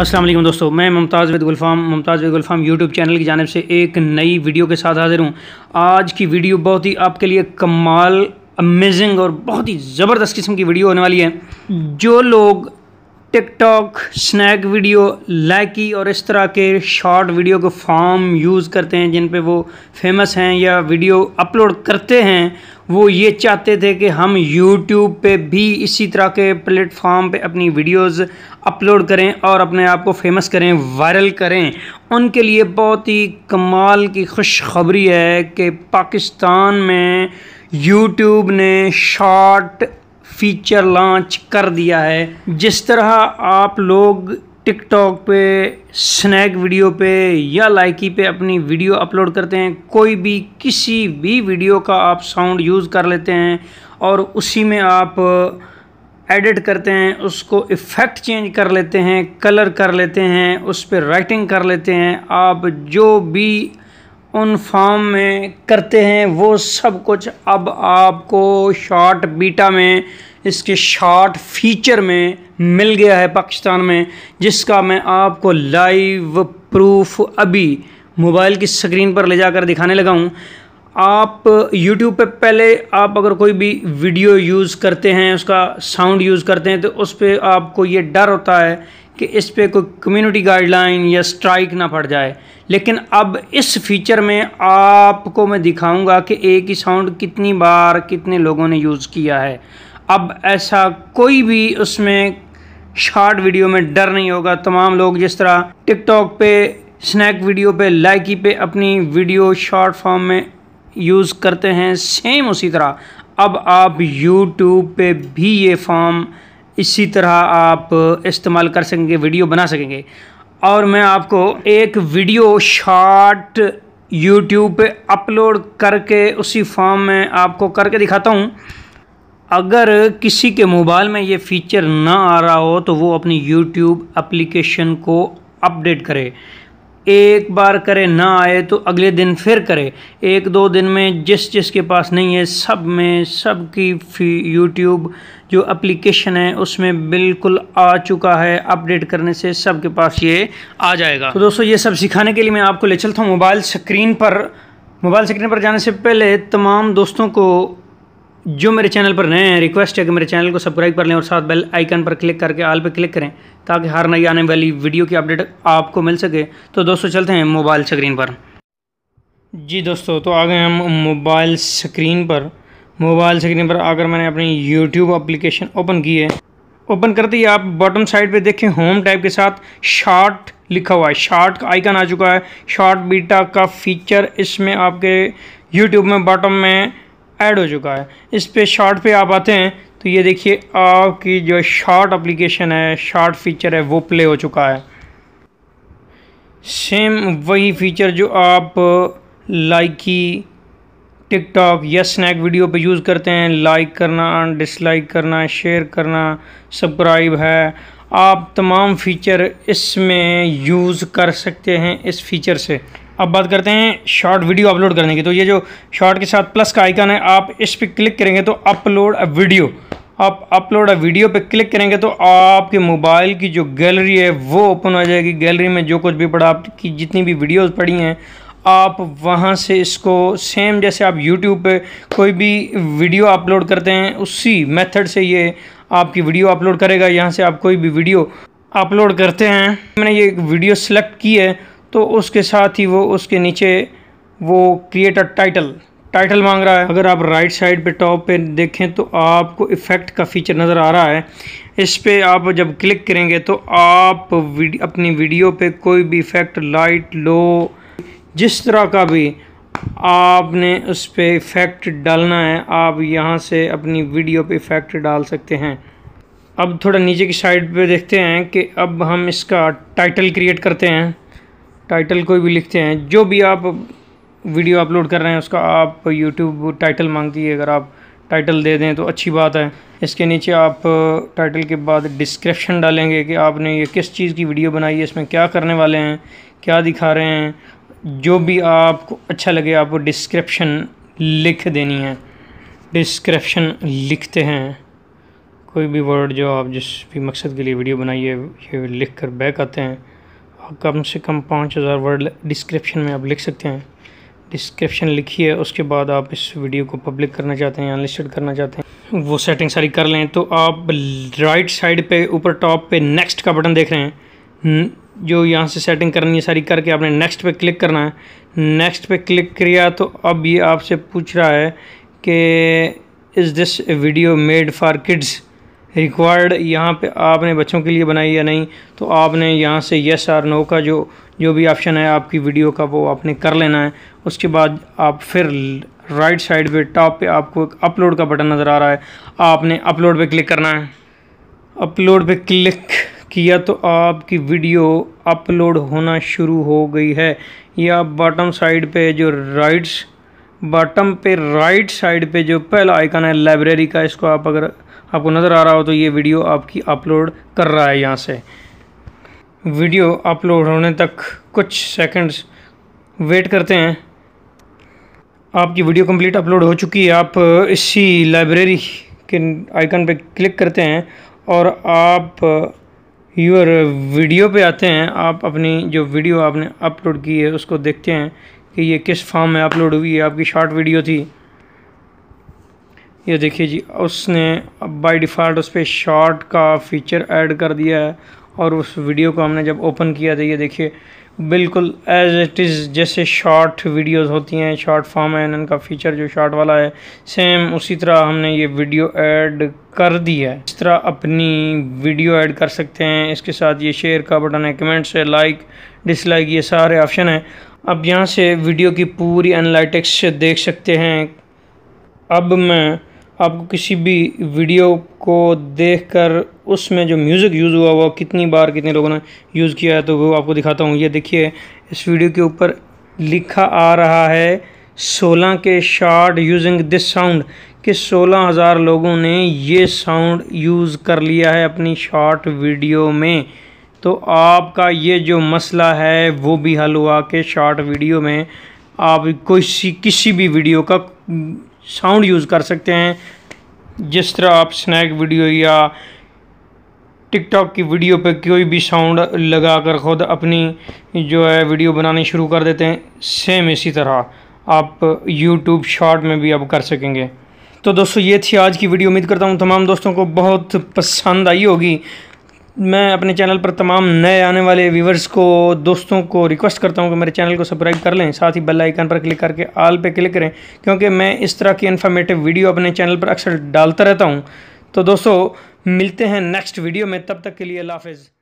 असलम दोस्तों मैं Mumtaz with Gulfam Mumtaz with Gulfam YouTube channel की जानब से एक नई वीडियो के साथ हाज़िर हूँ आज की वीडियो बहुत ही आपके लिए कमाल अमेजिंग और बहुत ही ज़बरदस्त किस्म की वीडियो होने वाली है जो लोग टिकट स्नैक वीडियो लाइकी और इस तरह के शॉर्ट वीडियो को फॉर्म यूज़ करते हैं जिन पे वो फेमस हैं या वीडियो अपलोड करते हैं वो ये चाहते थे कि हम यूट्यूब पे भी इसी तरह के प्लेटफॉर्म पे अपनी वीडियोस अपलोड करें और अपने आप को फेमस करें वायरल करें उनके लिए बहुत ही कमाल की खुशखबरी है कि पाकिस्तान में यूट्यूब ने शॉर्ट फीचर लॉन्च कर दिया है जिस तरह आप लोग टिकटॉक पे स्नैक वीडियो पे या लाइकी पे अपनी वीडियो अपलोड करते हैं कोई भी किसी भी वीडियो का आप साउंड यूज़ कर लेते हैं और उसी में आप एडिट करते हैं उसको इफ़ेक्ट चेंज कर लेते हैं कलर कर लेते हैं उस पर राइटिंग कर लेते हैं आप जो भी उन फॉर्म में करते हैं वो सब कुछ अब आपको शॉर्ट बीटा में इसके शॉर्ट फीचर में मिल गया है पाकिस्तान में जिसका मैं आपको लाइव प्रूफ अभी मोबाइल की स्क्रीन पर ले जाकर दिखाने लगा हूँ आप YouTube पे पहले आप अगर कोई भी वीडियो यूज़ करते हैं उसका साउंड यूज़ करते हैं तो उस पर आपको ये डर होता है कि इस पर कोई कम्युनिटी गाइडलाइन या स्ट्राइक ना पड़ जाए लेकिन अब इस फीचर में आपको मैं दिखाऊंगा कि एक ही साउंड कितनी बार कितने लोगों ने यूज़ किया है अब ऐसा कोई भी उसमें शॉर्ट वीडियो में डर नहीं होगा तमाम लोग जिस तरह टिकटॉक पे स्नैक वीडियो पे लाइकी पे अपनी वीडियो शॉर्ट फॉर्म में यूज़ करते हैं सेम उसी तरह अब आप यूट्यूब पे भी ये फॉर्म इसी तरह आप इस्तेमाल कर सकेंगे वीडियो बना सकेंगे और मैं आपको एक वीडियो शॉर्ट यूट्यूब पे अपलोड करके उसी फॉर्म में आपको करके दिखाता हूँ अगर किसी के मोबाइल में ये फ़ीचर ना आ रहा हो तो वो अपनी यूट्यूब एप्लीकेशन को अपडेट करे एक बार करे ना आए तो अगले दिन फिर करे एक दो दिन में जिस जिस के पास नहीं है सब में सब की यूट्यूब जो एप्लीकेशन है उसमें बिल्कुल आ चुका है अपडेट करने से सब के पास ये आ जाएगा तो दोस्तों ये सब सिखाने के लिए मैं आपको ले चलता हूँ मोबाइल स्क्रीन पर मोबाइल स्क्रीन पर जाने से पहले तमाम दोस्तों को जो मेरे चैनल पर नए हैं रिक्वेस्ट है कि मेरे चैनल को सब्सक्राइब कर लें और साथ बेल आइकन पर क्लिक करके आल पर क्लिक करें ताकि हर नई आने वाली वीडियो की अपडेट आपको मिल सके तो दोस्तों चलते हैं मोबाइल स्क्रीन पर जी दोस्तों तो आ गए हम मोबाइल स्क्रीन पर मोबाइल स्क्रीन पर आकर मैंने अपनी यूट्यूब अप्लीकेशन ओपन की है ओपन करते ही आप बॉटम साइड पे देखें होम टाइप के साथ शार्ट लिखा हुआ है शार्ट का आइकन आ चुका है शार्ट बीटा का फीचर इसमें आपके यूट्यूब में बॉटम में ऐड हो चुका है इस पर शॉर्ट पे आप आते हैं तो ये देखिए आपकी जो शॉर्ट एप्लीकेशन है शॉर्ट फीचर है वो प्ले हो चुका है सेम वही फीचर जो आप लाइकी टिकटॉक या स्नैक वीडियो पे यूज़ करते हैं लाइक करना डिसलाइक करना शेयर करना सब्सक्राइब है आप तमाम फीचर इसमें यूज़ कर सकते हैं इस फीचर से अब बात करते हैं शॉर्ट वीडियो अपलोड करने की तो ये जो शॉर्ट के साथ प्लस का आइकन है आप इस पर क्लिक करेंगे तो अपलोड अ वीडियो आप अपलोड अ वीडियो पे क्लिक करेंगे तो आपके मोबाइल की जो गैलरी है वो ओपन हो जाएगी गैलरी में जो कुछ भी पड़ा आपकी जितनी भी वीडियोस पड़ी हैं आप वहाँ से इसको सेम जैसे आप यूट्यूब पे कोई भी वीडियो अपलोड करते हैं उसी मेथड से ये आपकी वीडियो अपलोड करेगा यहाँ से आप कोई भी वीडियो अपलोड करते हैं मैंने ये वीडियो सेलेक्ट की है तो उसके साथ ही वो उसके नीचे वो क्रिएट अ टाइटल टाइटल मांग रहा है अगर आप राइट साइड पे टॉप पे देखें तो आपको इफ़ेक्ट का फीचर नज़र आ रहा है इस पर आप जब क्लिक करेंगे तो आप वीडियो, अपनी वीडियो पे कोई भी इफ़ेक्ट लाइट लो जिस तरह का भी आपने उस पर इफ़ेक्ट डालना है आप यहाँ से अपनी वीडियो पे इफ़ेक्ट डाल सकते हैं अब थोड़ा नीचे की साइड पे देखते हैं कि अब हम इसका टाइटल क्रिएट करते हैं टाइटल कोई भी लिखते हैं जो भी आप वीडियो अपलोड कर रहे हैं उसका आप यूट्यूब टाइटल मांगती है अगर आप टाइटल दे दें तो अच्छी बात है इसके नीचे आप टाइटल के बाद डिस्क्रिप्शन डालेंगे कि आपने ये किस चीज़ की वीडियो बनाई है इसमें क्या करने वाले हैं क्या दिखा रहे हैं जो भी आपको अच्छा लगे आपको डिस्क्रिप्शन लिख देनी है डिस्क्रिप्शन लिखते हैं कोई भी वर्ड जो आप जिस भी मकसद के लिए वीडियो बनाइए ये लिख कर बैक आते हैं कम से कम पाँच हज़ार वर्ड डिस्क्रिप्शन में आप लिख सकते हैं डिस्क्रिप्शन लिखिए उसके बाद आप इस वीडियो को पब्लिक करना चाहते हैं अनलिस्टेड करना चाहते हैं वो सेटिंग सारी कर लें तो आप राइट साइड पे ऊपर टॉप पे नेक्स्ट का बटन देख रहे हैं जो यहाँ से सेटिंग करनी है सारी करके आपने नेक्स्ट पे क्लिक करना है नेक्स्ट पे क्लिक किया तो अब ये आपसे पूछ रहा है कि is this video made for kids required यहाँ पे आपने बच्चों के लिए बनाई या नहीं तो आपने यहाँ से येस आर नो का जो जो भी ऑप्शन है आपकी वीडियो का वो आपने कर लेना है उसके बाद आप फिर राइट साइड पे टॉप पे आपको एक अपलोड का बटन नज़र आ रहा है आपने अपलोड पे क्लिक करना है अपलोड पे क्लिक किया तो आपकी वीडियो अपलोड होना शुरू हो गई है या बॉटम साइड पे जो राइट्स बॉटम पे राइट साइड पे जो पहला आइकन है लाइब्रेरी का इसको आप अगर आपको नज़र आ रहा हो तो ये वीडियो आपकी अपलोड कर रहा है यहाँ से वीडियो अपलोड होने तक कुछ सेकंड्स वेट करते हैं आपकी वीडियो कंप्लीट अपलोड हो चुकी है आप इसी लाइब्रेरी के आइकन पर क्लिक करते हैं और आप यूर वीडियो पे आते हैं आप अपनी जो वीडियो आपने अपलोड की है उसको देखते हैं कि ये किस फॉर्म में अपलोड हुई है आपकी शॉर्ट वीडियो थी ये देखिए जी उसने बाय डिफ़ॉल्ट उस पर शॉर्ट का फीचर ऐड कर दिया है और उस वीडियो को हमने जब ओपन किया तो ये देखिए बिल्कुल एज इट इज़ जैसे शॉर्ट वीडियोस होती हैं शॉर्ट फॉर्म है इनका फीचर जो शॉर्ट वाला है सेम उसी तरह हमने ये वीडियो ऐड कर दी है इस तरह अपनी वीडियो ऐड कर सकते हैं इसके साथ ये शेयर का बटन है कमेंट्स है लाइक डिसलाइक ये सारे ऑप्शन हैं अब यहाँ से वीडियो की पूरी एनालिटिक्स देख सकते हैं अब मैं आपको किसी भी वीडियो को देखकर उसमें जो म्यूज़िक यूज़ हुआ हुआ कितनी बार कितने लोगों ने यूज़ किया है तो वो आपको दिखाता हूँ ये देखिए इस वीडियो के ऊपर लिखा आ रहा है सोलह के शार्ट यूजिंग दिस साउंड कि सोलह हज़ार लोगों ने ये साउंड यूज़ कर लिया है अपनी शॉर्ट वीडियो में तो आपका ये जो मसला है वो भी हल हुआ कि शॉर्ट वीडियो में आप कोई सी किसी भी वीडियो का साउंड यूज़ कर सकते हैं जिस तरह आप स्नैक वीडियो या टिकटॉक की वीडियो पे कोई भी साउंड लगा कर ख़ुद अपनी जो है वीडियो बनानी शुरू कर देते हैं सेम इसी तरह आप यूट्यूब शॉर्ट में भी अब कर सकेंगे तो दोस्तों ये थी आज की वीडियो उम्मीद करता हूँ तमाम दोस्तों को बहुत पसंद आई होगी मैं अपने चैनल पर तमाम नए आने वाले व्यूवर्स को दोस्तों को रिक्वेस्ट करता हूं कि मेरे चैनल को सब्सक्राइब कर लें साथ ही बेल आइकन पर क्लिक करके आल पे क्लिक करें क्योंकि मैं इस तरह की इन्फॉर्मेटिव वीडियो अपने चैनल पर अक्सर डालता रहता हूं तो दोस्तों मिलते हैं नेक्स्ट वीडियो में तब तक के लिए अल्लाह हाफिज़